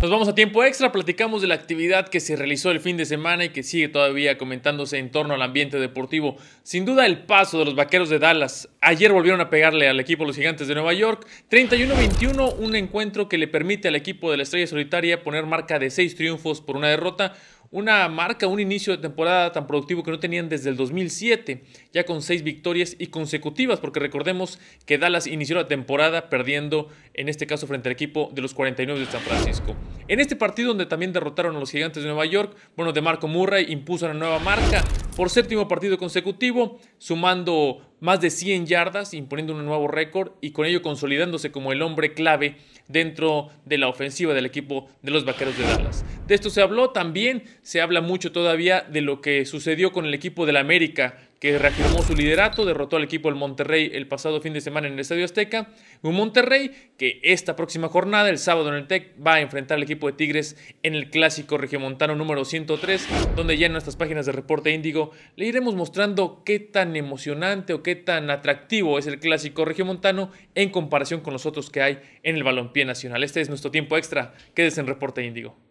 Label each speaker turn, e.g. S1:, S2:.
S1: Nos vamos a tiempo extra, platicamos de la actividad que se realizó el fin de semana y que sigue todavía comentándose en torno al ambiente deportivo. Sin duda el paso de los Vaqueros de Dallas. Ayer volvieron a pegarle al equipo de los Gigantes de Nueva York. 31-21, un encuentro que le permite al equipo de la Estrella Solitaria poner marca de 6 triunfos por una derrota. Una marca, un inicio de temporada tan productivo que no tenían desde el 2007, ya con seis victorias y consecutivas, porque recordemos que Dallas inició la temporada perdiendo, en este caso, frente al equipo de los 49 de San Francisco. En este partido donde también derrotaron a los gigantes de Nueva York, bueno, de Marco Murray impuso la nueva marca por séptimo partido consecutivo, sumando más de 100 yardas, imponiendo un nuevo récord y con ello consolidándose como el hombre clave dentro de la ofensiva del equipo de los Vaqueros de Dallas. De esto se habló también, se habla mucho todavía de lo que sucedió con el equipo de la América que reafirmó su liderato, derrotó al equipo del Monterrey el pasado fin de semana en el Estadio Azteca. Un Monterrey que esta próxima jornada, el sábado en el TEC, va a enfrentar al equipo de Tigres en el clásico regiomontano número 103, donde ya en nuestras páginas de Reporte Índigo le iremos mostrando qué tan emocionante o qué tan atractivo es el clásico regiomontano en comparación con los otros que hay en el balompié nacional. Este es nuestro tiempo extra. Quédese en Reporte Índigo.